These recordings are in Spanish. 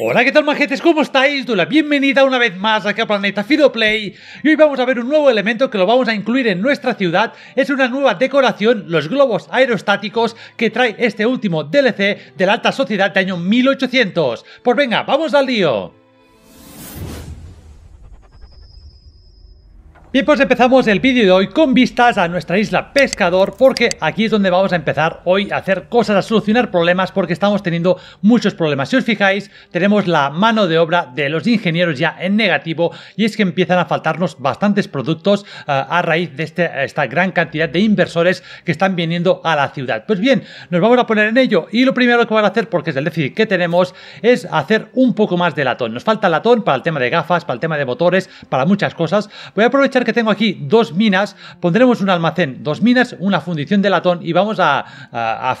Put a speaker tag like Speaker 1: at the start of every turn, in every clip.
Speaker 1: Hola, ¿qué tal majetes? ¿Cómo estáis? Doy la bienvenida una vez más aquí a Planeta Fidoplay y hoy vamos a ver un nuevo elemento que lo vamos a incluir en nuestra ciudad. Es una nueva decoración, los globos aerostáticos que trae este último DLC de la Alta Sociedad de año 1800. Pues venga, vamos al lío. y pues empezamos el vídeo de hoy con vistas a nuestra isla Pescador porque aquí es donde vamos a empezar hoy a hacer cosas, a solucionar problemas porque estamos teniendo muchos problemas. Si os fijáis, tenemos la mano de obra de los ingenieros ya en negativo y es que empiezan a faltarnos bastantes productos eh, a raíz de este, esta gran cantidad de inversores que están viniendo a la ciudad. Pues bien, nos vamos a poner en ello y lo primero que van a hacer, porque es el déficit que tenemos, es hacer un poco más de latón. Nos falta latón para el tema de gafas, para el tema de motores, para muchas cosas. Voy a aprovechar que tengo aquí dos minas, pondremos un almacén, dos minas, una fundición de latón y vamos a,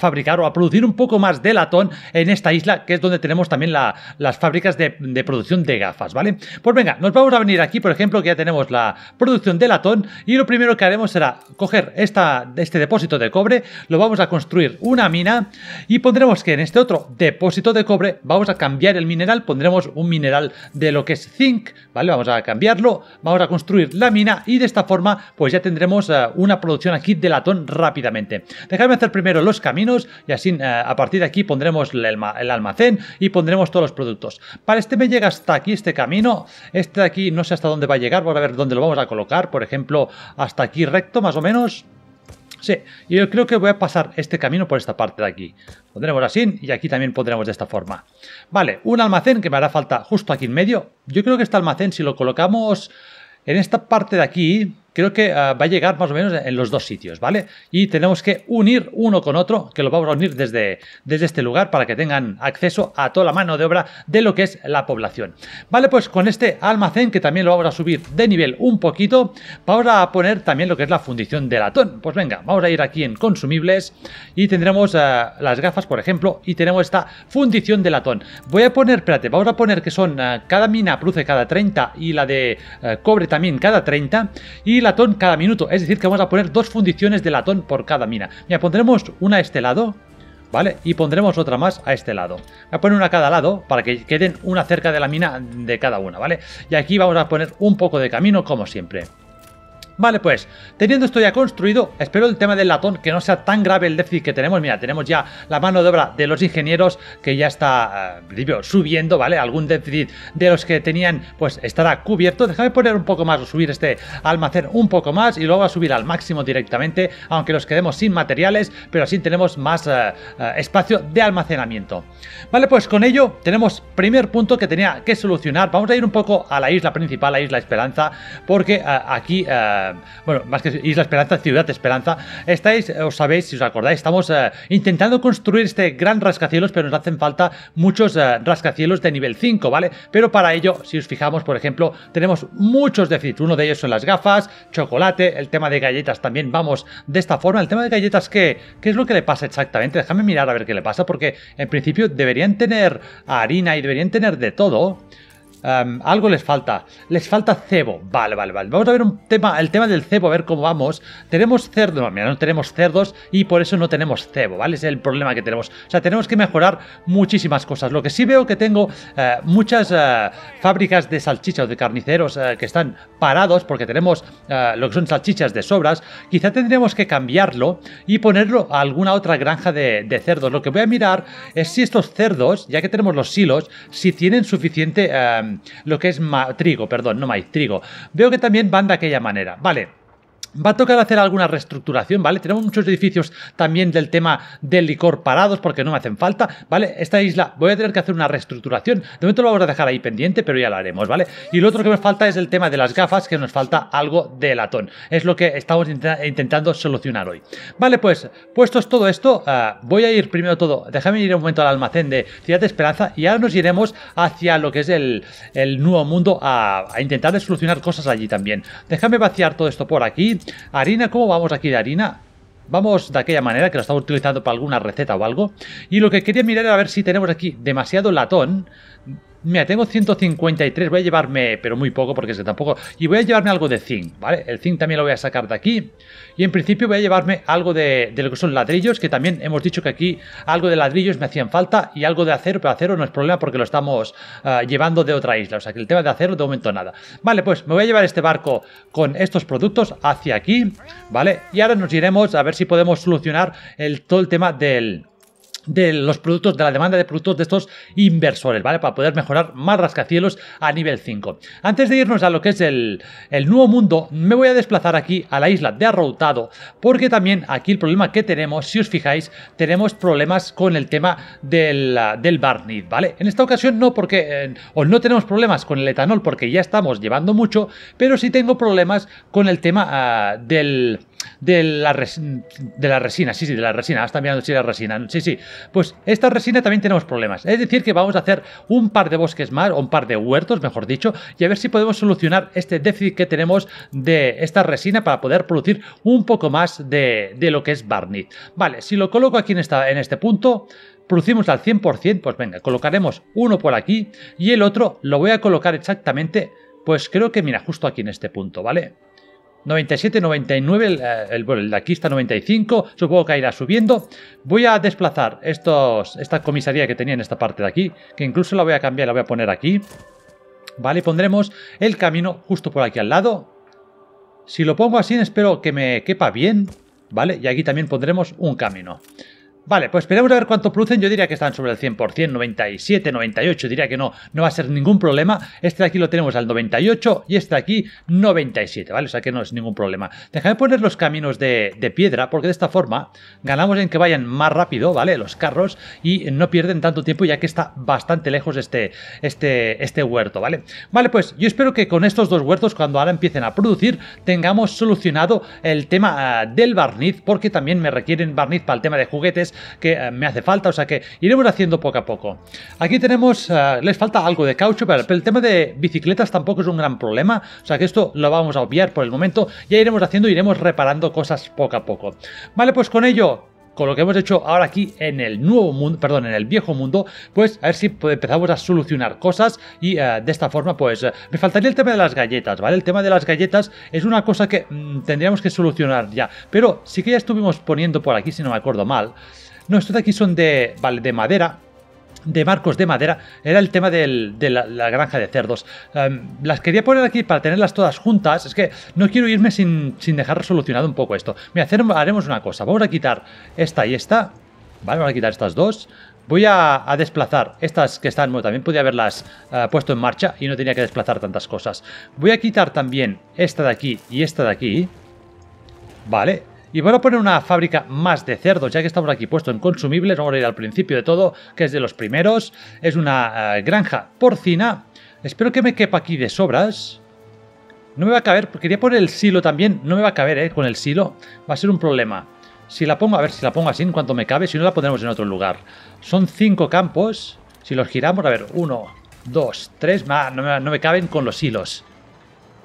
Speaker 1: fabricar o a producir un poco más de latón en esta isla, que es donde tenemos también las fábricas de, producción de gafas, ¿vale? Pues venga, nos vamos a venir aquí, por ejemplo, que ya tenemos la producción de latón y lo primero que haremos será coger esta, este depósito de cobre, lo vamos a construir una mina y pondremos que en este otro depósito de cobre vamos a cambiar el mineral, pondremos un mineral de lo que es zinc, ¿vale? Vamos a cambiarlo, vamos a construir la mina y de esta forma pues ya tendremos eh, una producción aquí de latón rápidamente. Déjame hacer primero los caminos y así eh, a partir de aquí pondremos el, almacén y pondremos todos los productos. Para este me llega hasta aquí este camino, este de aquí no sé hasta dónde va a llegar, Voy a ver dónde lo vamos a colocar, por ejemplo hasta aquí recto más o menos. Sí, yo creo que voy a pasar este camino por esta parte de aquí. Pondremos así y aquí también pondremos de esta forma. Vale, un almacén que me hará falta justo aquí en medio. Yo creo que este almacén si lo colocamos en esta parte de aquí creo que ah, va a llegar más o menos en los dos sitios, ¿vale? Y tenemos que unir uno con otro, que lo vamos a unir desde, desde este lugar para que tengan acceso a toda la mano de obra de lo que es la población. Vale, pues con este almacén, que también lo vamos a subir de nivel un poquito, vamos a poner también lo que es la fundición de latón. Pues venga, vamos a ir aquí en consumibles y tendremos ah, las gafas, por ejemplo, y tenemos esta fundición de latón. Voy a poner, espérate, vamos a poner que son ah, cada mina produce cada 30 y la de cobre también cada 30 y la latón cada minuto. Es decir, que vamos a poner dos fundiciones de latón por cada mina. ya pondremos una a este lado, ¿vale? Y pondremos otra más a este lado. Voy a poner una a cada lado para que queden una cerca de la mina de cada una, ¿vale? Y aquí vamos a poner un poco de camino como siempre. Vale, pues, teniendo esto ya construido, espero el tema del latón que no sea tan grave el déficit que tenemos. Mira, tenemos ya la mano de obra de los ingenieros que ya está, eh, subiendo, ¿vale? Algún déficit de los que tenían, pues estará cubierto. Déjame poner un poco más, subir este almacén un poco más y luego a subir al máximo directamente, aunque nos quedemos sin materiales, pero así tenemos más eh, eh, espacio de almacenamiento. Vale, pues con ello tenemos primer punto que tenía que solucionar. Vamos a ir un poco a la isla principal, la isla Esperanza, porque aquí bueno, más que Isla Esperanza, Ciudad Esperanza, estáis, os sabéis, si os acordáis, estamos eh, intentando construir este gran rascacielos, pero nos hacen falta muchos eh, rascacielos de nivel 5, ¿vale? Pero para ello, si os fijamos, por ejemplo, tenemos muchos déficits. Uno de ellos son las gafas, chocolate, el tema de galletas también vamos de esta forma. El tema de galletas, ¿qué, qué es lo que le pasa exactamente? Déjame mirar a ver qué le pasa, porque en principio deberían tener harina y deberían tener de todo algo les falta. Les falta cebo. Vale, vale, vale. Vamos a ver un tema, el tema del cebo, a ver cómo vamos. Tenemos cerdos. No, mira, no tenemos cerdos y por eso no tenemos cebo, ¿vale? es el problema que tenemos. O sea, tenemos que mejorar muchísimas cosas. Lo que sí veo que tengo eh, muchas eh, fábricas de salchichas o de carniceros eh, que están parados porque tenemos lo que son salchichas de sobras. Quizá tendremos que cambiarlo y ponerlo a alguna otra granja de, de cerdos. Lo que voy a mirar es si estos cerdos, ya que tenemos los silos, si tienen suficiente lo que es trigo, perdón, no maíz, trigo. Veo que también van de aquella manera. Vale, Va a tocar hacer alguna reestructuración, ¿vale? Tenemos muchos edificios también del tema del licor parados porque no me hacen falta, ¿vale? Esta isla voy a tener que hacer una reestructuración. De momento lo vamos a dejar ahí pendiente, pero ya lo haremos, ¿vale? Y lo otro que me falta es el tema de las gafas, que nos falta algo de latón. Es lo que estamos intentando solucionar hoy. Vale, pues puestos todo esto, eh, voy a ir primero todo, déjame ir un momento al almacén de Ciudad de Esperanza y ahora nos iremos hacia lo que es el, nuevo mundo a, intentar solucionar cosas allí también. Déjame vaciar todo esto por aquí harina, ¿cómo vamos aquí de harina? Vamos de aquella manera, que lo estamos utilizando para alguna receta o algo. Y lo que quería mirar era a ver si tenemos aquí demasiado latón Mira, tengo 153, voy a llevarme, pero muy poco porque es que tampoco... Y voy a llevarme algo de zinc, ¿vale? El zinc también lo voy a sacar de aquí. Y en principio voy a llevarme algo de, lo que son ladrillos, que también hemos dicho que aquí algo de ladrillos me hacían falta y algo de acero, pero acero no es problema porque lo estamos ah, llevando de otra isla. O sea que el tema de acero de momento nada. Vale, pues me voy a llevar este barco con estos productos hacia aquí, ¿vale? Y ahora nos iremos a ver si podemos solucionar el, todo el tema del de los productos, de la demanda de productos de estos inversores, ¿vale? Para poder mejorar más rascacielos a nivel 5. Antes de irnos a lo que es el, nuevo mundo, me voy a desplazar aquí a la isla de Arroutado, porque también aquí el problema que tenemos, si os fijáis, tenemos problemas con el tema del, del barniz, ¿vale? En esta ocasión no, porque eh, o no tenemos problemas con el etanol, porque ya estamos llevando mucho, pero sí tengo problemas con el tema ah, del de la, resina, sí, sí, de la resina, está mirando si la resina, sí, sí. Pues esta resina también tenemos problemas. Es decir, que vamos a hacer un par de bosques más, o un par de huertos, mejor dicho, y a ver si podemos solucionar este déficit que tenemos de esta resina para poder producir un poco más de, de lo que es barniz. Vale, si lo coloco aquí en, en este punto, producimos al 100%, pues venga, colocaremos uno por aquí y el otro lo voy a colocar exactamente, pues creo que mira, justo aquí en este punto, ¿vale? 97, 99, el, de aquí está 95, supongo que irá subiendo. Voy a desplazar estos, esta comisaría que tenía en esta parte de aquí, que incluso la voy a cambiar, la voy a poner aquí. Vale, pondremos el camino justo por aquí al lado. Si lo pongo así, espero que me quepa bien, ¿vale? Y aquí también pondremos un camino. Vale, pues esperemos a ver cuánto producen. Yo diría que están sobre el 100%, 97, 98. Diría que no, no va a ser ningún problema. Este de aquí lo tenemos al 98 y este de aquí 97, ¿vale? O sea que no es ningún problema. Déjame poner los caminos de, piedra porque de esta forma ganamos en que vayan más rápido, ¿vale? Los carros y no pierden tanto tiempo ya que está bastante lejos este, este, este huerto, ¿vale? Vale, pues yo espero que con estos dos huertos, cuando ahora empiecen a producir, tengamos solucionado el tema ah, del barniz porque también me requieren barniz para el tema de juguetes que eh, me hace falta, o sea que iremos haciendo poco a poco. Aquí tenemos, eh, les falta algo de caucho, pero el tema de bicicletas tampoco es un gran problema, o sea que esto lo vamos a obviar por el momento, ya iremos haciendo, iremos reparando cosas poco a poco. Vale, pues con ello con lo que hemos hecho ahora aquí en el nuevo mundo, perdón, en el viejo mundo, pues a ver si empezamos a solucionar cosas y eh, de esta forma pues me faltaría el tema de las galletas, ¿vale? El tema de las galletas es una cosa que mm, tendríamos que solucionar ya, pero sí que ya estuvimos poniendo por aquí, si no me acuerdo mal, no, estos de aquí son de, vale, de madera, de marcos de madera era el tema de la, granja de cerdos. Em, las quería poner aquí para tenerlas todas juntas. Es que no quiero irme sin, dejar solucionado un poco esto. Mira, haremos una cosa. Vamos a quitar esta y esta. Vale, vamos a quitar estas dos. Voy a, desplazar estas que están... Bueno, también podía haberlas eh, puesto en marcha y no tenía que desplazar tantas cosas. Voy a quitar también esta de aquí y esta de aquí. Vale, y voy a poner una fábrica más de cerdos, ya que estamos aquí puesto en consumibles, vamos a ir al principio de todo, que es de los primeros. Es una eh, granja porcina. Espero que me quepa aquí de sobras. No me va a caber, quería poner el silo también, no me va a caber eh, con el silo, va a ser un problema. Si la pongo, a ver si la pongo así en cuanto me cabe, si no la pondremos en otro lugar. Son cinco campos, si los giramos, a ver, uno, dos, tres, no me, no me caben con los hilos.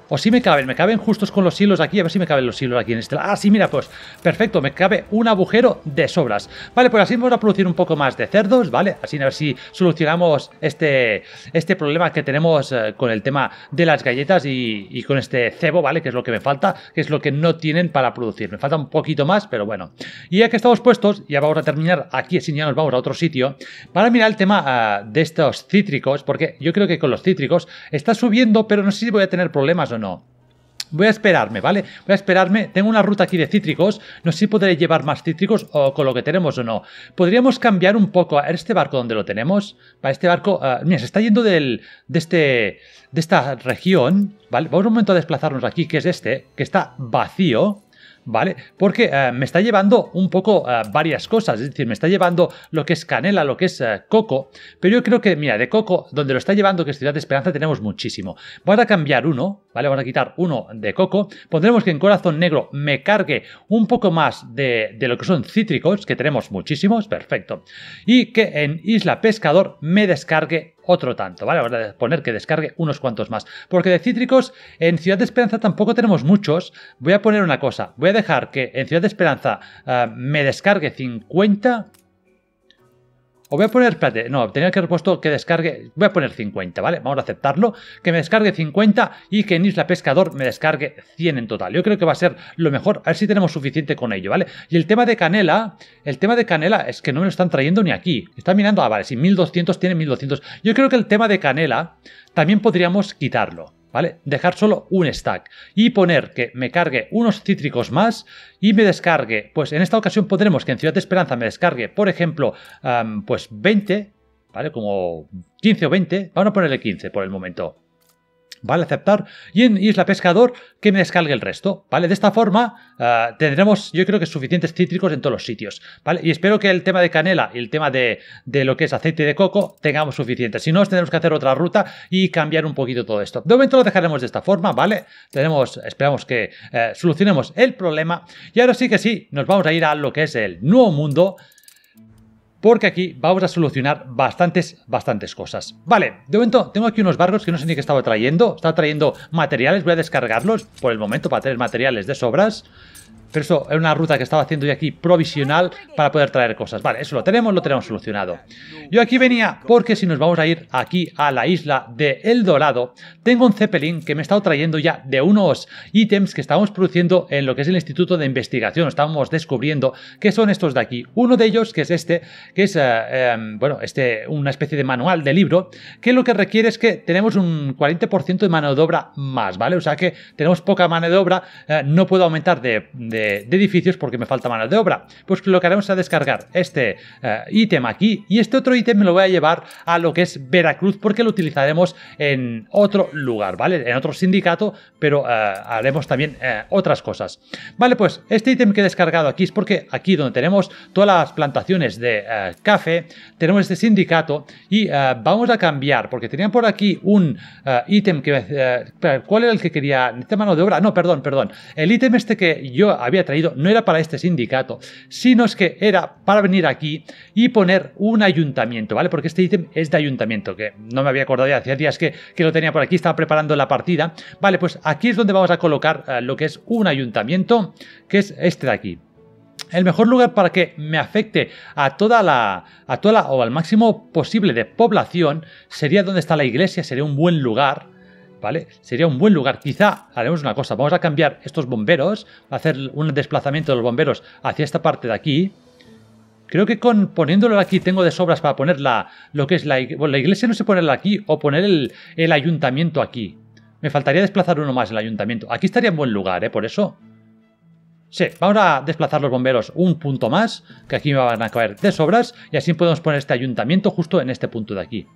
Speaker 1: O pues si me caben, me caben justos con los hilos aquí, a ver si me caben los hilos aquí en este lado. Ah, sí, mira, pues perfecto, me cabe un agujero de sobras. Vale, pues así vamos a producir un poco más de cerdos, ¿vale? Así a ver si solucionamos este, este problema que tenemos eh, con el tema de las galletas y, con este cebo, ¿vale? Que es lo que me falta, que es lo que no tienen para producir. Me falta un poquito más, pero bueno. Y ya que estamos puestos, ya vamos a terminar aquí, así ya nos vamos a otro sitio, para mirar el tema ah, de estos cítricos, porque yo creo que con los cítricos está subiendo, pero no sé si voy a tener problemas no. Voy a esperarme, ¿vale? Voy a esperarme. Tengo una ruta aquí de cítricos. No sé si podré llevar más cítricos o con lo que tenemos o no. Podríamos cambiar un poco a este barco donde lo tenemos. Para este barco... Ah, mira, se está yendo del, de, este, de esta región, ¿vale? Vamos un momento a desplazarnos aquí, que es este, que está vacío. ¿vale? Porque ah, me está llevando un poco ah, varias cosas, es decir, me está llevando lo que es canela, lo que es coco, pero yo creo que, mira, de coco, donde lo está llevando, que es Ciudad de Esperanza, tenemos muchísimo. Voy a cambiar uno, ¿vale? Vamos a quitar uno de coco. Pondremos que en corazón negro me cargue un poco más de, lo que son cítricos, que tenemos muchísimos, perfecto. Y que en isla pescador me descargue otro tanto, ¿vale? Vamos a poner que descargue unos cuantos más. Porque de cítricos en Ciudad de Esperanza tampoco tenemos muchos. Voy a poner una cosa, voy a dejar que en Ciudad de Esperanza eh, me descargue 50 voy a poner, no, tenía que haber puesto que descargue, voy a poner 50, ¿vale? Vamos a aceptarlo, que me descargue 50 y que en Isla Pescador me descargue 100 en total. Yo creo que va a ser lo mejor, a ver si tenemos suficiente con ello, ¿vale? Y el tema de Canela, el tema de Canela es que no me lo están trayendo ni aquí. Están mirando, ah, vale, si 1200 tiene 1200. Yo creo que el tema de Canela también podríamos quitarlo. ¿vale? Dejar solo un stack y poner que me cargue unos cítricos más y me descargue, pues en esta ocasión podremos que en Ciudad de Esperanza me descargue, por ejemplo, pues 20, ¿vale? Como 15 o 20, vamos a ponerle 15 por el momento, ¿vale? Aceptar. Y en Isla Pescador, que me descargue el resto, ¿vale? De esta forma ah, tendremos, yo creo que suficientes cítricos en todos los sitios, ¿vale? Y espero que el tema de canela y el tema de, de lo que es aceite de coco tengamos suficiente. Si no, tendremos que hacer otra ruta y cambiar un poquito todo esto. De momento lo dejaremos de esta forma, ¿vale? Tenemos, esperamos que eh, solucionemos el problema. Y ahora sí que sí, nos vamos a ir a lo que es el nuevo mundo, porque aquí vamos a solucionar bastantes, bastantes cosas. Vale, de momento tengo aquí unos barcos que no sé ni qué estaba trayendo. Estaba trayendo materiales, voy a descargarlos por el momento para tener materiales de sobras. Pero eso es una ruta que estaba haciendo yo aquí provisional para poder traer cosas. Vale, eso lo tenemos, lo tenemos solucionado. Yo aquí venía porque si nos vamos a ir aquí a la isla de El Dorado, tengo un Zeppelin que me he estado trayendo ya de unos ítems que estábamos produciendo en lo que es el Instituto de Investigación. Estábamos descubriendo que son estos de aquí. Uno de ellos, que es este, que es, eh, em, bueno, este, una especie de manual de libro, que lo que requiere es que tenemos un 40% de mano de obra más, ¿vale? O sea que tenemos poca mano de obra, eh, no puedo aumentar de de, edificios porque me falta mano de obra. Pues lo que haremos es descargar este eh, ítem aquí y este otro ítem me lo voy a llevar a lo que es Veracruz porque lo utilizaremos en otro lugar, ¿vale? En otro sindicato, pero eh, haremos también eh, otras cosas. Vale, pues este ítem que he descargado aquí es porque aquí donde tenemos todas las plantaciones de café, tenemos este sindicato y vamos a cambiar porque tenían por aquí un ítem que... ¿Cuál era el que quería? mano de obra? No, perdón, perdón. El ítem este que yo había había traído no era para este sindicato, sino es que era para venir aquí y poner un ayuntamiento, ¿vale? Porque este ítem es de ayuntamiento, que no me había acordado ya, hacía días que, que lo tenía por aquí, estaba preparando la partida. Vale, pues aquí es donde vamos a colocar eh, lo que es un ayuntamiento, que es este de aquí. El mejor lugar para que me afecte a toda la, a toda la, o al máximo posible de población sería donde está la iglesia, sería un buen lugar ¿vale? Sería un buen lugar. Quizá haremos una cosa, vamos a cambiar estos bomberos, hacer un desplazamiento de los bomberos hacia esta parte de aquí. Creo que con poniéndolo aquí tengo de sobras para poner la, lo que es la, iglesia, no sé ponerla aquí o poner el, ayuntamiento aquí. Me faltaría desplazar uno más el ayuntamiento. Aquí estaría en buen lugar, ¿eh? Por eso. Sí, vamos a desplazar los bomberos un punto más, que aquí me van a caer de sobras, y así podemos poner este ayuntamiento justo en este punto de aquí.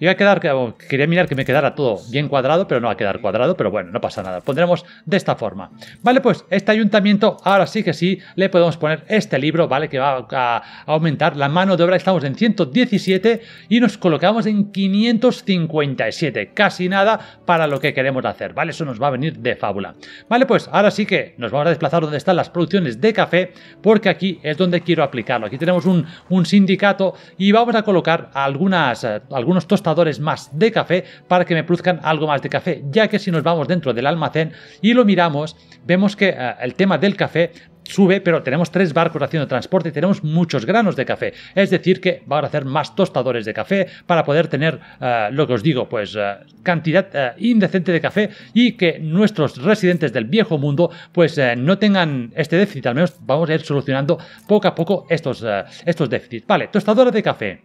Speaker 1: Iba a quedar, quería mirar que me quedara todo bien cuadrado, pero no va a quedar cuadrado, pero bueno, no pasa nada. Pondremos de esta forma. Vale, pues este ayuntamiento, ahora sí que sí, le podemos poner este libro, ¿vale? Que va a aumentar la mano de obra. Estamos en 117 y nos colocamos en 557. Casi nada para lo que queremos hacer, ¿vale? Eso nos va a venir de fábula. Vale, pues ahora sí que nos vamos a desplazar donde están las producciones de café, porque aquí es donde quiero aplicarlo. Aquí tenemos un, sindicato y vamos a colocar algunas, eh, algunos tostes tostadores más de café para que me produzcan algo más de café, ya que si nos vamos dentro del almacén y lo miramos, vemos que eh, el tema del café sube, pero tenemos tres barcos haciendo transporte y tenemos muchos granos de café. Es decir, que van a hacer más tostadores de café para poder tener, eh, lo que os digo, pues eh, cantidad indecente de café y que nuestros residentes del viejo mundo pues no tengan este déficit. Al menos vamos a ir solucionando poco a poco estos, estos déficits. Vale, tostadores de café.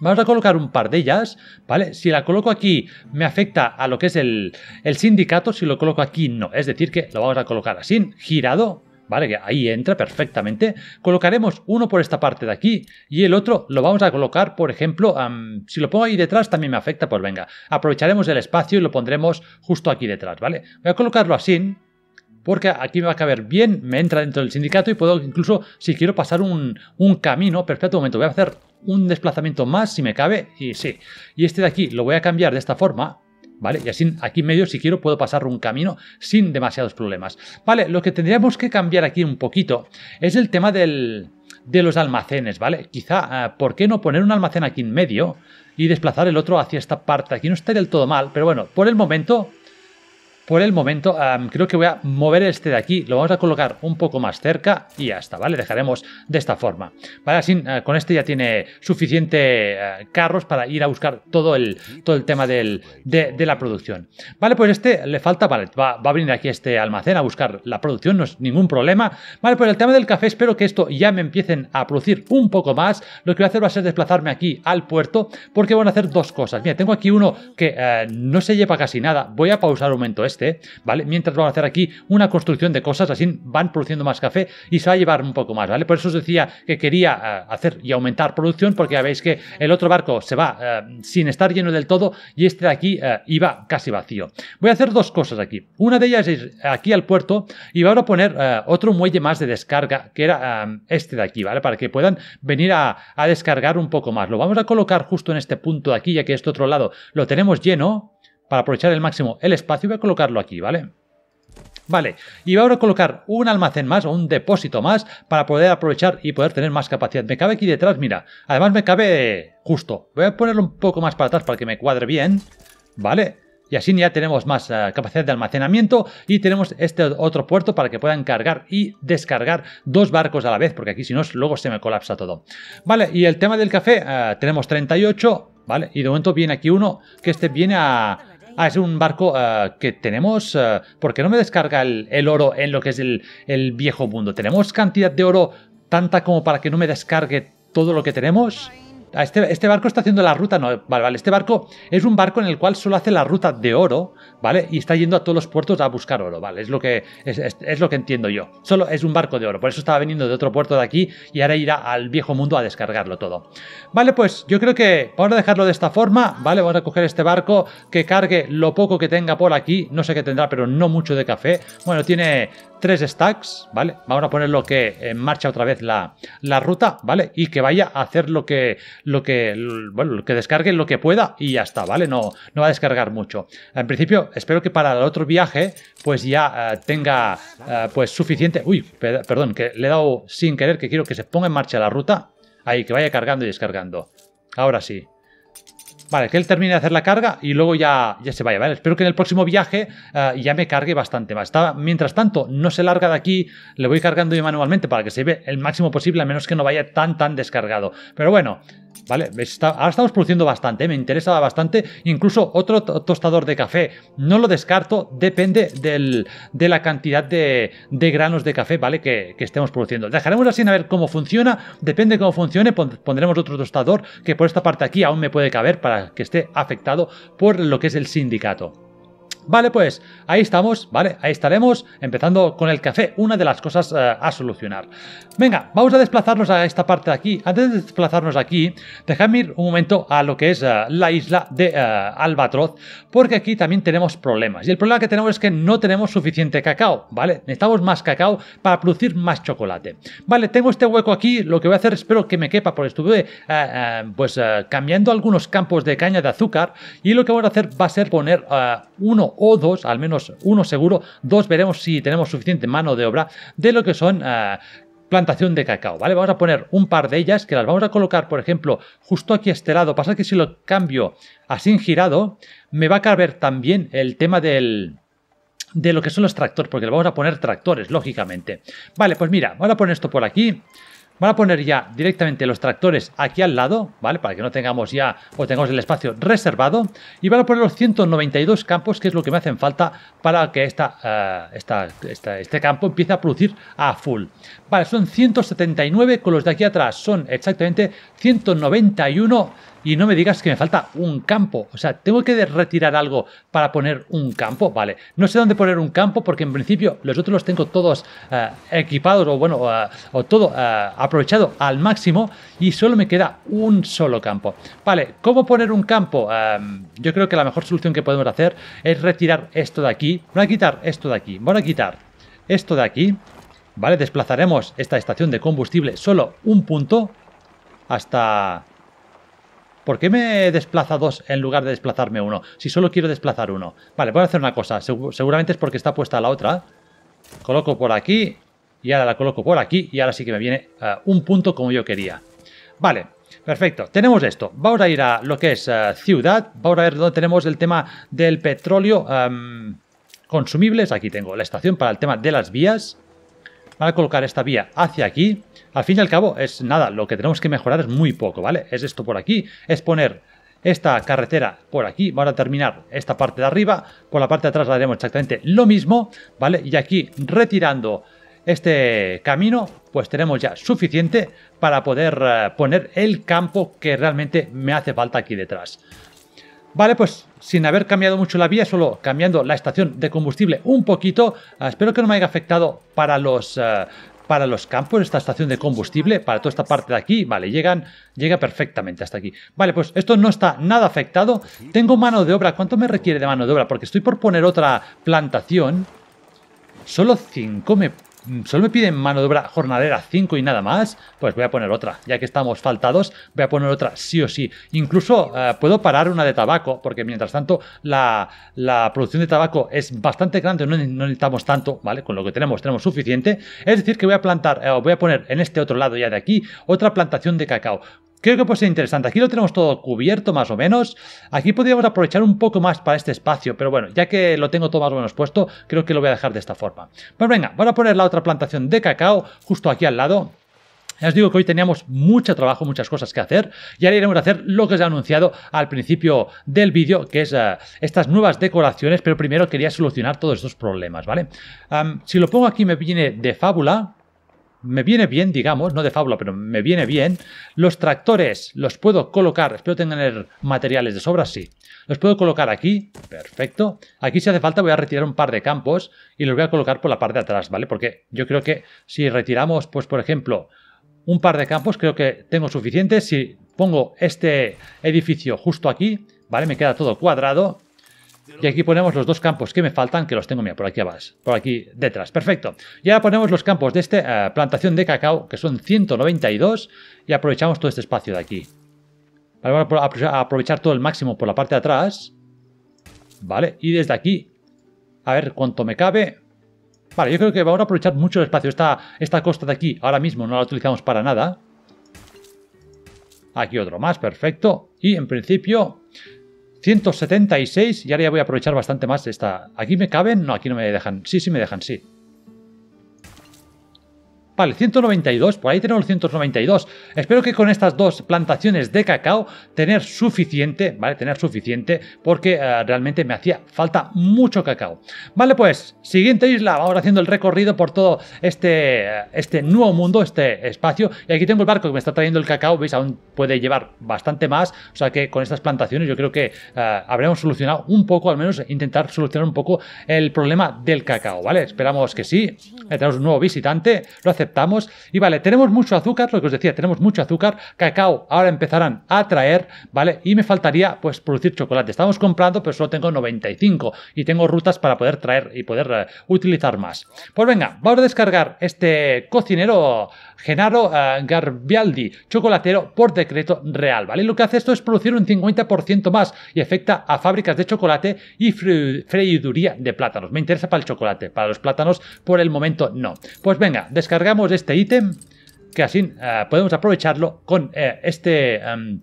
Speaker 1: Vamos a colocar un par de ellas, ¿vale? Si la coloco aquí, me afecta a lo que es el, el sindicato, si lo coloco aquí, no. Es decir, que lo vamos a colocar así, girado, ¿vale? Que ahí entra perfectamente. Colocaremos uno por esta parte de aquí y el otro lo vamos a colocar, por ejemplo, si lo pongo ahí detrás también me afecta, pues venga, aprovecharemos el espacio y lo pondremos justo aquí detrás, ¿vale? Voy a colocarlo así, porque aquí me va a caber bien, me entra dentro del sindicato y puedo incluso, si quiero pasar un, camino, perfecto, momento, voy a hacer un desplazamiento más si me cabe y sí. Y este de aquí lo voy a cambiar de esta forma, ¿vale? Y así aquí en medio, si quiero, puedo pasar un camino sin demasiados problemas. Vale, lo que tendríamos que cambiar aquí un poquito es el tema del, de los almacenes, ¿vale? Quizá, eh, ¿por qué no poner un almacén aquí en medio y desplazar el otro hacia esta parte? Aquí no está del todo mal, pero bueno, por el momento por el momento creo que voy a mover este de aquí, lo vamos a colocar un poco más cerca y ya está, ¿vale? Dejaremos de esta forma, ¿vale? Así, eh, con este ya tiene suficiente eh, carros para ir a buscar todo el, todo el tema de, la producción. Vale, pues este le falta, vale, va, a venir aquí este almacén a buscar la producción, no es ningún problema. Vale, pues el tema del café espero que esto ya me empiecen a producir un poco más. Lo que voy a hacer va a ser desplazarme aquí al puerto porque van a hacer dos cosas. Mira, tengo aquí uno que eh, no se lleva casi nada, voy a pausar un momento este este, ¿vale? Mientras vamos a hacer aquí una construcción de cosas, así van produciendo más café y se va a llevar un poco más, ¿vale? Por eso os decía que quería eh, hacer y aumentar producción, porque ya veis que el otro barco se va eh, sin estar lleno del todo y este de aquí eh, iba casi vacío. Voy a hacer dos cosas aquí. Una de ellas es aquí al puerto y va a poner otro muelle más de descarga, que era este de aquí, ¿vale? Para que puedan venir a, a descargar un poco más. Lo vamos a colocar justo en este punto de aquí, ya que este otro lado lo tenemos lleno, para aprovechar el máximo el espacio. Voy a colocarlo aquí, ¿vale? Vale, y voy a colocar un almacén más o un depósito más para poder aprovechar y poder tener más capacidad. Me cabe aquí detrás, mira. Además me cabe justo. Voy a ponerlo un poco más para atrás para que me cuadre bien. Vale, y así ya tenemos más eh, capacidad de almacenamiento y tenemos este otro puerto para que puedan cargar y descargar dos barcos a la vez, porque aquí si no luego se me colapsa todo. Vale, y el tema del café, eh, tenemos 38, ¿vale? Y de momento viene aquí uno que este viene a, Ah, es un barco eh, que tenemos... porque eh, ¿Por qué no me descarga el, el, oro en lo que es el, el viejo mundo? ¿Tenemos cantidad de oro tanta como para que no me descargue todo lo que tenemos? Este, este, barco está haciendo la ruta, no, vale, vale, este barco es un barco en el cual solo hace la ruta de oro, ¿vale? Y está yendo a todos los puertos a buscar oro, ¿vale? Es lo que, es, lo que entiendo yo. Solo es un barco de oro, por eso estaba veniendo de otro puerto de aquí y ahora irá al viejo mundo a descargarlo todo. Vale, pues yo creo que vamos a dejarlo de esta forma, ¿vale? Vamos a coger este barco que cargue lo poco que tenga por aquí, no sé qué tendrá, pero no mucho de café. Bueno, tiene tres stacks, ¿vale? Vamos a ponerlo que en marcha otra vez la, la ruta, ¿vale? Y que vaya a hacer lo que lo que, bueno, que descargue lo que pueda y ya está, ¿vale? No, no va a descargar mucho. En principio, espero que para el otro viaje, pues ya eh, tenga eh, pues suficiente... Uy, perdón, que le he dado sin querer que quiero que se ponga en marcha la ruta. Ahí, que vaya cargando y descargando. Ahora sí. Vale, que él termine de hacer la carga y luego ya, ya se vaya, ¿vale? Espero que en el próximo viaje eh, ya me cargue bastante más. mientras tanto, no se larga de aquí, le voy cargando yo manualmente para que se ve el máximo posible, a menos que no vaya tan, tan descargado. Pero bueno, ¿vale? ahora estamos produciendo bastante, ¿eh? me interesaba bastante. Incluso otro tostador de café, no lo descarto, depende del, de la cantidad de, granos de café, ¿vale? Que, estemos produciendo. Dejaremos así a ver cómo funciona, depende de cómo funcione, pondremos otro tostador que por esta parte aquí aún me puede caber para que esté afectado por lo que es el sindicato. Vale, pues ahí estamos, ¿vale? Ahí estaremos empezando con el café, una de las cosas eh, a solucionar. Venga, vamos a desplazarnos a esta parte de aquí. Antes de desplazarnos aquí, dejadme ir un momento a lo que es eh, la isla de eh, Albatroz, porque aquí también tenemos problemas. Y el problema que tenemos es que no tenemos suficiente cacao, ¿vale? Necesitamos más cacao para producir más chocolate. Vale, tengo este hueco aquí, lo que voy a hacer, espero que me quepa, porque estuve pues cambiando algunos campos de caña de azúcar y lo que voy a hacer va a ser poner uno o dos, al menos uno seguro, dos veremos si tenemos suficiente mano de obra de lo que son eh, plantación de cacao, ¿vale? Vamos a poner un par de ellas que las vamos a colocar, por ejemplo, justo aquí a este lado. Pasa que si lo cambio así girado, me va a caber también el tema del de lo que son los tractores, porque le vamos a poner tractores, lógicamente. Vale, pues mira, vamos a poner esto por aquí. Van a poner ya directamente los tractores aquí al lado, ¿vale? Para que no tengamos ya o tengamos el espacio reservado. Y van a poner los 192 campos, que es lo que me hacen falta para que esta, eh, este campo empiece a producir a full. Vale, son 179 con los de aquí atrás. Son exactamente 191 y no me digas que me falta un campo. O sea, tengo que retirar algo para poner un campo. Vale, no sé dónde poner un campo porque en principio los otros los tengo todos eh, equipados o bueno, eh, o todo eh, aprovechado al máximo y solo me queda un solo campo. Vale, ¿cómo poner un campo? yo creo que la mejor solución que podemos hacer es retirar esto de aquí. Voy a quitar esto de aquí. Voy a quitar esto de aquí. Vale, desplazaremos esta estación de combustible solo un punto hasta ¿Por qué me desplaza dos en lugar de desplazarme uno? Si solo quiero desplazar uno. Vale, voy a hacer una cosa. seguramente es porque está puesta la otra. Coloco por aquí. Y ahora la coloco por aquí. Y ahora sí que me viene eh, un punto como yo quería. Vale, Perfecto, tenemos esto. Vamos a ir a lo que es eh, ciudad. Vamos a ver dónde tenemos el tema del petróleo em, consumibles. Aquí tengo la estación para el tema de las vías. Voy a colocar esta vía hacia aquí. Al fin y al cabo es nada, lo que tenemos que mejorar es muy poco, ¿vale? Es esto por aquí, es poner esta carretera por aquí, vamos a terminar esta parte de arriba, por la parte de atrás haremos exactamente lo mismo, ¿vale? Y aquí retirando este camino, pues tenemos ya suficiente para poder eh, poner el campo que realmente me hace falta aquí detrás. Vale, pues sin haber cambiado mucho la vía, solo cambiando la estación de combustible un poquito, ah, espero que no me haya afectado para los eh, para los campos, esta estación de combustible, para toda esta parte de aquí, vale, llegan, llega perfectamente hasta aquí. Vale, pues esto no está nada afectado. Tengo mano de obra. ¿Cuánto me requiere de mano de obra? Porque estoy por poner otra plantación. Solo cinco me solo me piden mano de obra jornalera 5 y nada más, pues voy a poner otra. Ya que estamos faltados, voy a poner otra sí o sí. Incluso eh, puedo parar una de tabaco, porque mientras tanto la, producción de tabaco es bastante grande, no, necesitamos tanto, ¿vale? Con lo que tenemos, tenemos suficiente. Es decir, que voy a plantar, eh, voy a poner en este otro lado ya de aquí, otra plantación de cacao. Creo que puede ser interesante. Aquí lo tenemos todo cubierto, más o menos. Aquí podríamos aprovechar un poco más para este espacio, pero bueno, ya que lo tengo todo más o menos puesto, creo que lo voy a dejar de esta forma. Pues venga, voy a poner la otra plantación de cacao justo aquí al lado. Ya os digo que hoy teníamos mucho trabajo, muchas cosas que hacer y ahora iremos a hacer lo que os he anunciado al principio del vídeo, que es eh, estas nuevas decoraciones, pero primero quería solucionar todos estos problemas, ¿vale? si lo pongo aquí me viene de fábula, me viene bien, digamos, no de fábula, pero me viene bien. Los tractores los puedo colocar, espero tener materiales de sobra, sí. Los puedo colocar aquí, perfecto. Aquí si hace falta voy a retirar un par de campos y los voy a colocar por la parte de atrás, ¿vale? Porque yo creo que si retiramos, pues por ejemplo, un par de campos, creo que tengo suficiente. Si pongo este edificio justo aquí, ¿vale? Me queda todo cuadrado y aquí ponemos los dos campos que me faltan, que los tengo mira, por aquí abajo, por aquí detrás. Perfecto. Ya ponemos los campos de esta eh, plantación de cacao, que son 192, y aprovechamos todo este espacio de aquí. vamos a aprovechar todo el máximo por la parte de atrás. Vale, y desde aquí, a ver cuánto me cabe. Vale, yo creo que vamos a aprovechar mucho el espacio. Esta, esta costa de aquí ahora mismo no la utilizamos para nada. Aquí otro más, perfecto. Y en principio 176 y ahora ya voy a aprovechar bastante más esta. ¿Aquí me caben? No, aquí no me dejan. Sí, sí me dejan, sí. Vale, 192, por ahí tenemos 192. Espero que con estas dos plantaciones de cacao tener suficiente, ¿vale? Tener suficiente porque eh, realmente me hacía falta mucho cacao. Vale, pues, siguiente isla, vamos haciendo el recorrido por todo este, eh, este nuevo mundo, este espacio. Y aquí tengo el barco que me está trayendo el cacao, veis, aún puede llevar bastante más. O sea que con estas plantaciones yo creo que eh, habremos solucionado un poco, al menos intentar solucionar un poco el problema del cacao, ¿vale? Esperamos que sí. tenemos un nuevo visitante, lo hace y vale, tenemos mucho azúcar, lo que os decía, tenemos mucho azúcar, cacao, ahora empezarán a traer, ¿vale? Y me faltaría pues producir chocolate. Estamos comprando, pero solo tengo 95 y tengo rutas para poder traer y poder eh, utilizar más. Pues venga, vamos a descargar este cocinero Genaro eh, Garbialdi, chocolatero por decreto real, ¿vale? lo que hace esto es producir un 50% más y afecta a fábricas de chocolate y freiduría de plátanos. Me interesa para el chocolate, para los plátanos por el momento no. Pues venga, descargamos este ítem que así eh, podemos aprovecharlo con eh, este... Em,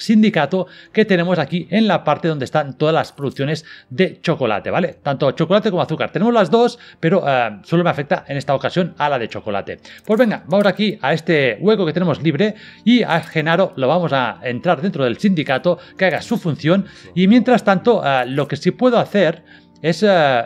Speaker 1: sindicato que tenemos aquí en la parte donde están todas las producciones de chocolate, ¿vale? Tanto chocolate como azúcar. Tenemos las dos, pero eh, solo me afecta en esta ocasión a la de chocolate. Pues venga, vamos aquí a este hueco que tenemos libre y a Genaro lo vamos a entrar dentro del sindicato que haga su función y mientras tanto lo que sí puedo hacer es... Uh,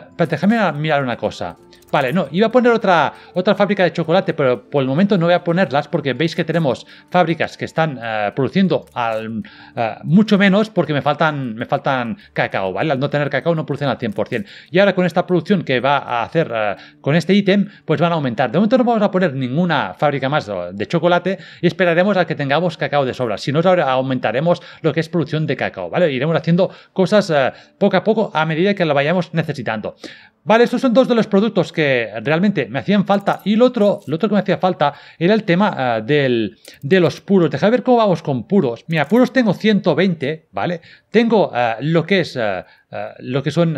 Speaker 1: mirar una cosa. Vale, no, iba a poner otra, otra fábrica de chocolate, pero por el momento no voy a ponerlas porque veis que tenemos fábricas que están eh, produciendo eh, mucho menos porque me faltan, me faltan cacao, ¿vale? Al no tener cacao no producen al 100%. Y ahora con esta producción que va a hacer eh, con este ítem, pues van a aumentar. De momento no vamos a poner ninguna fábrica más de chocolate y esperaremos a que tengamos cacao de sobra. Si no, ahora aumentaremos lo que es producción de cacao, ¿vale? Iremos haciendo cosas poco a poco a medida que la vayamos necesitando. Vale, estos son dos de los productos que realmente me hacían falta. Y lo otro, lo otro que me hacía falta era el tema ah, de los puros. Deja ver cómo vamos con puros. Mira, puros tengo 120, ¿vale? Tengo ah, lo que es, ah, lo que son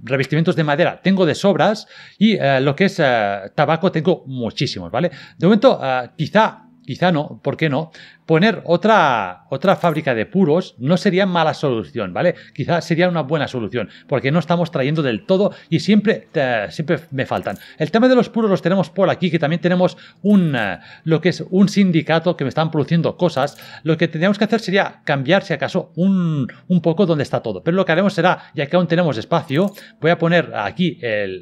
Speaker 1: revestimientos de madera tengo de sobras y lo que es tabaco tengo muchísimos, ¿vale? De momento, quizá quizá no, ¿por qué no? Poner otra, otra fábrica de puros no sería mala solución, ¿vale? Quizá sería una buena solución, porque no estamos trayendo del todo y siempre, eh, siempre me faltan. El tema de los puros los tenemos por aquí, que también tenemos un, eh, lo que es un sindicato que me están produciendo cosas. Lo que tendríamos que hacer sería cambiar, si acaso, un, poco donde está todo. Pero lo que haremos será, ya que aún tenemos espacio, voy a poner aquí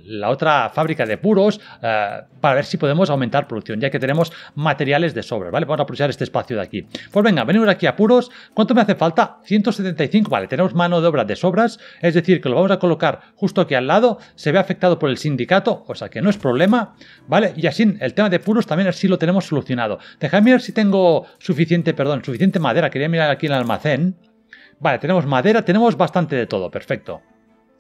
Speaker 1: la otra fábrica de puros eh, para ver si podemos aumentar producción, ya que tenemos materiales de sol ¿vale? Vamos a aprovechar este espacio de aquí. Pues venga, venimos aquí a puros. ¿Cuánto me hace falta? 175, vale, tenemos mano de obra de sobras, es decir, que lo vamos a colocar justo aquí al lado, se ve afectado por el sindicato, o sea que no es problema, ¿vale? Y así el tema de puros también así lo tenemos solucionado. Dejadme ver si tengo suficiente, perdón, suficiente madera, quería mirar aquí en el almacén. Vale, tenemos madera, tenemos bastante de todo, perfecto.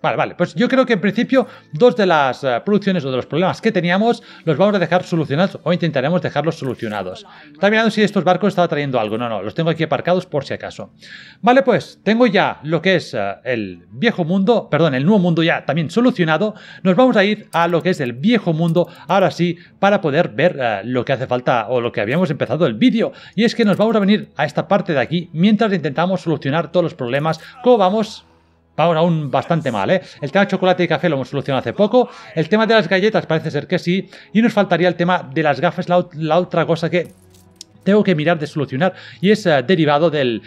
Speaker 1: Vale, vale. Pues yo creo que en principio dos de las eh, producciones o de los problemas que teníamos los vamos a dejar solucionados o intentaremos dejarlos solucionados. Está mirando si estos barcos estaba trayendo algo. No, no, los tengo aquí aparcados por si acaso. Vale, pues tengo ya lo que es eh, el viejo mundo, perdón, el nuevo mundo ya también solucionado. Nos vamos a ir a lo que es el viejo mundo ahora sí para poder ver eh, lo que hace falta o lo que habíamos empezado el vídeo. Y es que nos vamos a venir a esta parte de aquí mientras intentamos solucionar todos los problemas. ¿Cómo vamos? vamos aún bastante mal. ¿eh? El tema de chocolate y café lo hemos solucionado hace poco. El tema de las galletas parece ser que sí. Y nos faltaría el tema de las gafas, la, otra cosa que tengo que mirar de solucionar. Y es eh, derivado del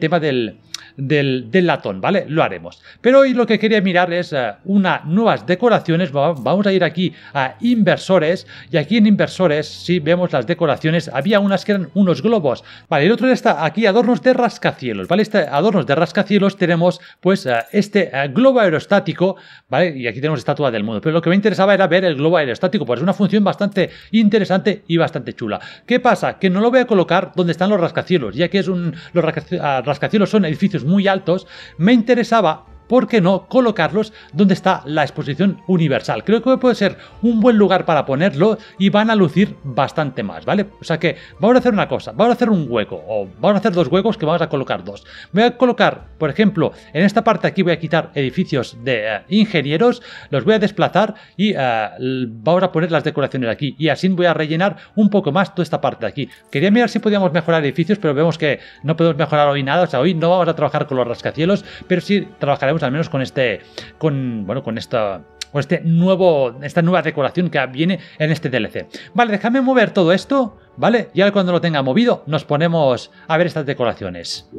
Speaker 1: tema del, del, latón, ¿vale? Lo haremos. Pero hoy lo que quería mirar es eh, unas nuevas decoraciones. Vamos a ir aquí a inversores y aquí en inversores, si vemos las decoraciones, había unas que eran unos globos. Vale, el otro está aquí, adornos de rascacielos, ¿vale? Este adornos de rascacielos tenemos pues eh, este eh, globo aerostático, ¿vale? Y aquí tenemos estatua del mundo. Pero lo que me interesaba era ver el globo aerostático, pues es una función bastante interesante y bastante chula. ¿Qué pasa? Que no lo voy a colocar donde están los rascacielos, ya que es un, los ah, rascacielos son edificios muy altos, me interesaba ¿por qué no colocarlos donde está la exposición universal? Creo que puede ser un buen lugar para ponerlo y van a lucir bastante más, ¿vale? O sea que vamos a hacer una cosa, vamos a hacer un hueco o vamos a hacer dos huecos que vamos a colocar dos. Voy a colocar, por ejemplo, en esta parte aquí voy a quitar edificios de eh, ingenieros, los voy a desplazar y eh, vamos a poner las decoraciones aquí y así voy a rellenar un poco más toda esta parte de aquí. Quería mirar si podíamos mejorar edificios, pero vemos que no podemos mejorar hoy nada, o sea, hoy no vamos a trabajar con los rascacielos, pero sí trabajaremos al menos con este, con, bueno, con esta con este nuevo, esta nueva decoración que viene en este DLC. Vale, déjame mover todo esto, ¿vale? Y ahora cuando lo tenga movido, nos ponemos a ver estas decoraciones.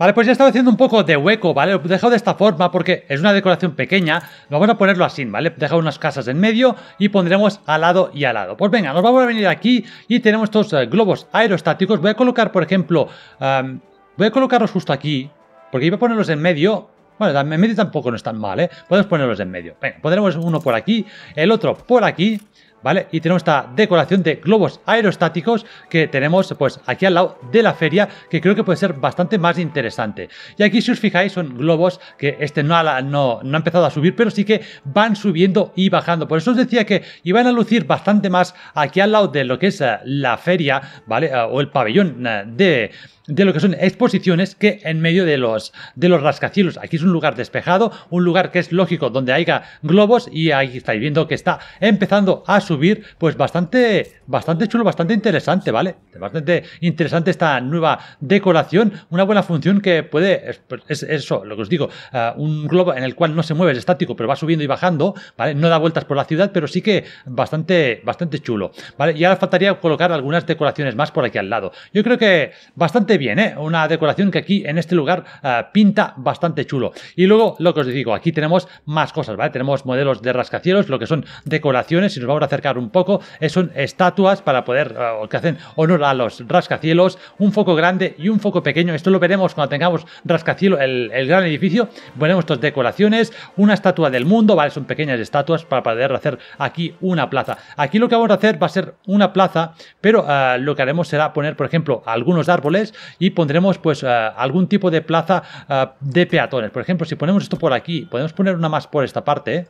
Speaker 1: Vale, pues ya estaba haciendo un poco de hueco, ¿vale? Lo he dejado de esta forma porque es una decoración pequeña. Vamos a ponerlo así, ¿vale? Dejar unas casas en medio y pondremos al lado y al lado. Pues venga, nos vamos a venir aquí y tenemos estos eh, globos aerostáticos. Voy a colocar, por ejemplo, voy a colocarlos justo aquí porque iba a ponerlos en medio bueno, en medio tampoco no están mal, ¿eh? Podemos ponerlos en medio. Venga, pondremos uno por aquí, el otro por aquí, ¿vale? Y tenemos esta decoración de globos aerostáticos que tenemos pues aquí al lado de la feria, que creo que puede ser bastante más interesante. Y aquí si os fijáis son globos que este no ha, empezado a subir, pero sí que van subiendo y bajando. Por eso os decía que iban a lucir bastante más aquí al lado de lo que es eh, la feria, ¿vale? Eh, o el pabellón eh, de de lo que son exposiciones que en medio de los, de los rascacielos. Aquí es un lugar despejado, un lugar que es lógico donde haya globos y ahí estáis viendo que está empezando a subir, pues bastante, bastante chulo, bastante interesante, ¿vale? Bastante interesante esta nueva decoración, una buena función que puede, es, eso, lo que os digo, eh, un globo en el cual no se mueve, es estático, pero va subiendo y bajando, ¿vale? No da vueltas por la ciudad, pero sí que bastante, bastante chulo, ¿vale? Y ahora faltaría colocar algunas decoraciones más por aquí al lado. Yo creo que bastante bien, ¿eh? Una decoración que aquí en este lugar ah, pinta bastante chulo. Y luego, lo que os digo, aquí tenemos más cosas, ¿vale? Tenemos modelos de rascacielos, lo que son decoraciones, si nos vamos a acercar un poco, eh, son estatuas para poder, ah, que hacen honor a los rascacielos, un foco grande y un foco pequeño. Esto lo veremos cuando tengamos rascacielo el, gran edificio. Veremos estas decoraciones, una estatua del mundo, ¿vale? Son pequeñas estatuas para poder hacer aquí una plaza. Aquí lo que vamos a hacer va a ser una plaza, pero ah, lo que haremos será poner, por ejemplo, algunos árboles y pondremos pues eh, algún tipo de plaza eh, de peatones. Por ejemplo, si ponemos esto por aquí, podemos poner una más por esta parte, Están ¿eh?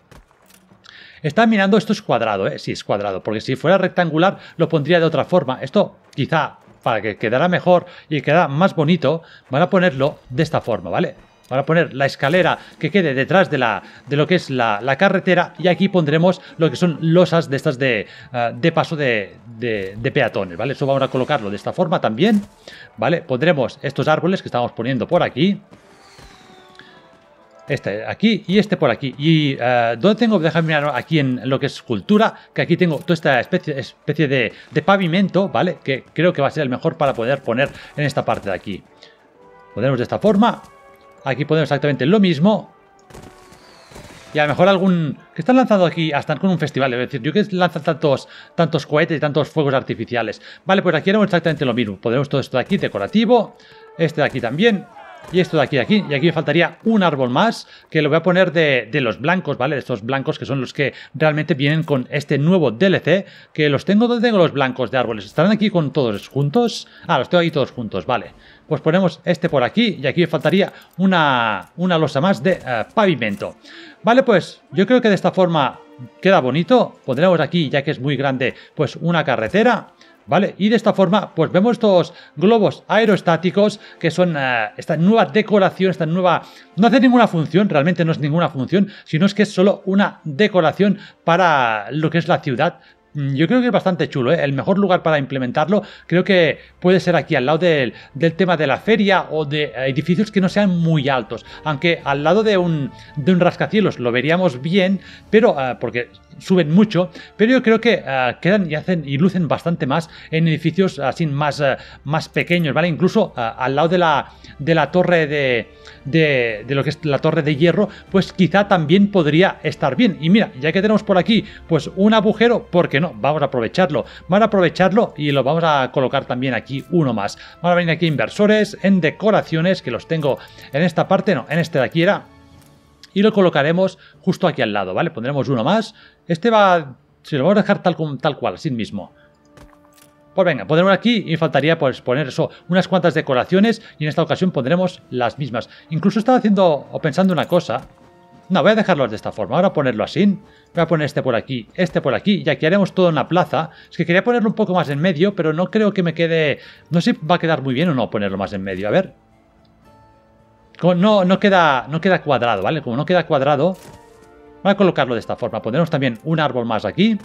Speaker 1: Está mirando, esto es cuadrado, ¿eh? Sí, es cuadrado, porque si fuera rectangular lo pondría de otra forma. Esto quizá para que quedara mejor y quedara más bonito, van a ponerlo de esta forma, ¿vale? Van a poner la escalera que quede detrás de, la, de lo que es la, carretera y aquí pondremos lo que son losas de estas de, de paso de, de, peatones, ¿vale? Eso vamos a colocarlo de esta forma también, ¿vale? Pondremos estos árboles que estamos poniendo por aquí. Este aquí y este por aquí. Y donde eh, ¿dónde tengo? dejar mirar aquí en lo que es cultura, que aquí tengo toda esta especie, especie de, pavimento, ¿vale? Que creo que va a ser el mejor para poder poner en esta parte de aquí. podemos de esta forma. Aquí podemos exactamente lo mismo. Y a lo mejor algún... que están lanzando aquí hasta ah, con un festival, es decir, yo que lanza tantos, tantos cohetes y tantos fuegos artificiales. Vale, pues aquí haremos exactamente lo mismo. Podremos todo esto de aquí, decorativo, este de aquí también, y esto de aquí, de aquí. Y aquí me faltaría un árbol más, que lo voy a poner de, los blancos, ¿vale? De estos blancos que son los que realmente vienen con este nuevo DLC, que los tengo donde tengo los blancos de árboles. ¿Estarán aquí con todos juntos? Ah, los tengo aquí todos juntos, vale. Pues ponemos este por aquí y aquí me faltaría una, una losa más de eh, pavimento. Vale, pues yo creo que de esta forma queda bonito. Pondremos aquí, ya que es muy grande, pues una carretera ¿vale? Y de esta forma, pues vemos estos globos aerostáticos que son eh, esta nueva decoración, esta nueva... No hace ninguna función, realmente no es ninguna función, sino es que es solo una decoración para lo que es la ciudad, Mm, yo creo que es bastante chulo, ¿eh? el mejor lugar para implementarlo creo que puede ser aquí al lado del, tema de la feria o de edificios que no sean muy altos, aunque al lado de un, de un rascacielos lo veríamos bien, pero ah, porque suben mucho, pero yo creo que ah, quedan y hacen y lucen bastante más en edificios así más, ah, más pequeños, ¿vale? Incluso al lado de la, de la torre de, de, de, lo que es la torre de hierro, pues quizá también podría estar bien. Y mira, ya que tenemos por aquí pues un agujero, ¿por no? vamos a aprovecharlo. Van a aprovecharlo y lo vamos a colocar también aquí uno más. Van a venir aquí inversores en decoraciones, que los tengo en esta parte, no, en este de aquí era. Y lo colocaremos justo aquí al lado, ¿vale? Pondremos uno más. Este va, si lo vamos a dejar tal, cual, así mismo. Pues venga, pondremos aquí y faltaría pues poner eso, unas cuantas decoraciones y en esta ocasión pondremos las mismas. Incluso estaba haciendo o pensando una cosa. No, voy a dejarlos de esta forma, ahora ponerlo así. Voy a poner este por aquí, este por aquí, y aquí haremos todo en la plaza. Es que quería ponerlo un poco más en medio, pero no creo que me quede... No sé si va a quedar muy bien o no ponerlo más en medio. A ver. Como no, no, queda, no queda cuadrado, ¿vale? Como no queda cuadrado... Voy a colocarlo de esta forma. Pondremos también un árbol más aquí.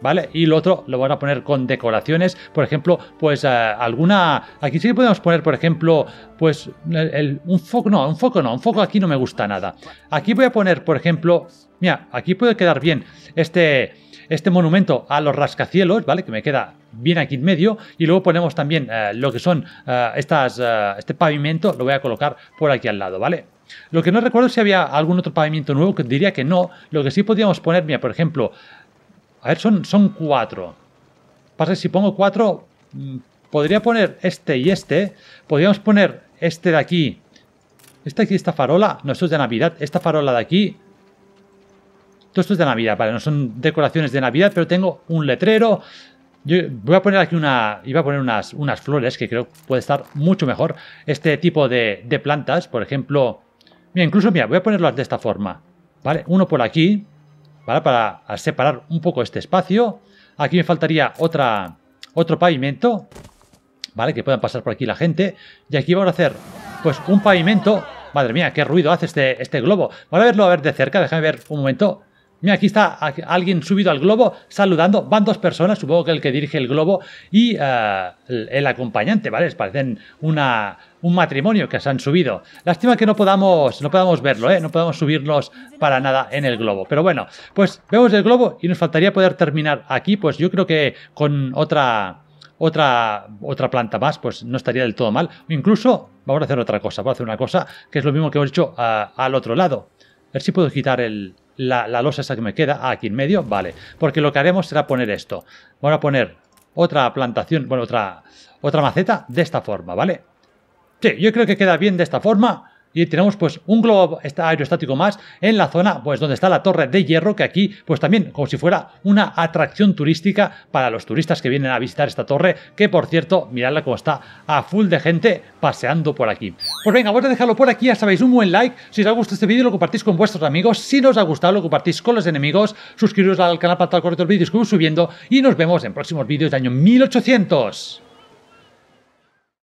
Speaker 1: ¿Vale? Y lo otro lo van a poner con decoraciones, por ejemplo, pues eh, alguna... Aquí sí podemos poner, por ejemplo, pues un foco, no, un foco no, un foco aquí no me gusta nada. Aquí voy a poner, por ejemplo, mira, aquí puede quedar bien este, este monumento a los rascacielos, ¿vale? Que me queda bien aquí en medio y luego ponemos también eh, lo que son eh, estas, este pavimento, lo voy a colocar por aquí al lado, ¿vale? Lo que no recuerdo si había algún otro pavimento nuevo, que diría que no, lo que sí podíamos poner, mira, por ejemplo, a ver, son, cuatro. Pasa si pongo cuatro, mm, podría poner este y este. Podríamos poner este de aquí. Esta aquí, esta farola. No, esto es de Navidad. Esta farola de aquí. Todo esto es de Navidad, vale. No son decoraciones de Navidad, pero tengo un letrero. Yo voy a poner aquí una... Iba a poner unas, unas flores que creo puede estar mucho mejor. Este tipo de, de plantas, por ejemplo... Mira, incluso, mira, voy a ponerlas de esta forma. ¿Vale? Uno por aquí. Para separar un poco este espacio. Aquí me faltaría otra, otro pavimento, ¿vale? Que puedan pasar por aquí la gente. Y aquí vamos a hacer, pues, un pavimento. Madre mía, qué ruido hace este, este globo. Vamos a verlo a ver de cerca, déjame ver un momento. Mira, aquí está alguien subido al globo saludando. Van dos personas, supongo que el que dirige el globo y eh, el, acompañante, ¿vale? Les parecen una, un matrimonio que se han subido. Lástima que no podamos, no podamos verlo, ¿eh? No podamos subirnos para nada en el globo. Pero bueno, pues vemos el globo y nos faltaría poder terminar aquí. Pues yo creo que con otra... Otra, otra, planta más, pues no estaría del todo mal. Incluso vamos a hacer otra cosa, vamos a hacer una cosa que es lo mismo que hemos hecho eh, al otro lado. A ver si puedo quitar el, la, losa esa que me queda, ah, aquí en medio, vale, porque lo que haremos será poner esto, vamos a poner otra plantación, bueno, otra, otra maceta de esta forma, ¿vale? Sí, yo creo que queda bien de esta forma, y tenemos pues un globo aerostático más en la zona pues donde está la torre de hierro, que aquí pues también como si fuera una atracción turística para los turistas que vienen a visitar esta torre, que por cierto, miradla como está a full de gente paseando por aquí. Pues venga, voy pues, a dejarlo por aquí, ya sabéis, un buen like, si os ha gustado este vídeo lo compartís con vuestros amigos, si nos os ha gustado lo compartís con los enemigos, suscribiros al canal para estar correcto los vídeos que vamos subiendo y nos vemos en próximos vídeos de año 1800.